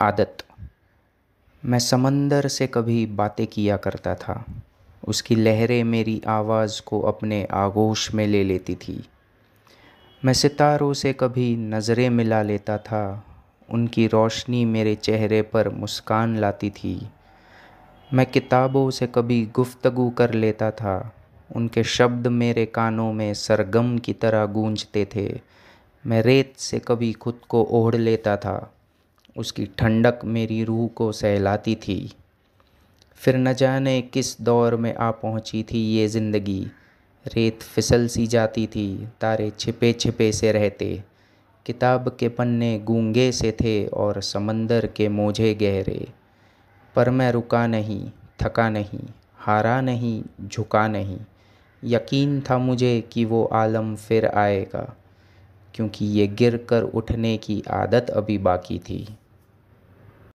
आदत मैं समंदर से कभी बातें किया करता था उसकी लहरें मेरी आवाज़ को अपने आगोश में ले लेती थी मैं सितारों से कभी नज़रें मिला लेता था उनकी रोशनी मेरे चेहरे पर मुस्कान लाती थी मैं किताबों से कभी गुफ्तगु कर लेता था उनके शब्द मेरे कानों में सरगम की तरह गूंजते थे मैं रेत से कभी खुद को ओढ़ लेता था उसकी ठंडक मेरी रूह को सहलाती थी फिर न जाने किस दौर में आ पहुंची थी ये ज़िंदगी रेत फिसल सी जाती थी तारे छिपे छिपे से रहते किताब के पन्ने गूंगे से थे और समंदर के मोझे गहरे पर मैं रुका नहीं थका नहीं हारा नहीं झुका नहीं यकीन था मुझे कि वो आलम फिर आएगा क्योंकि ये गिर कर उठने की आदत अभी बाकी थी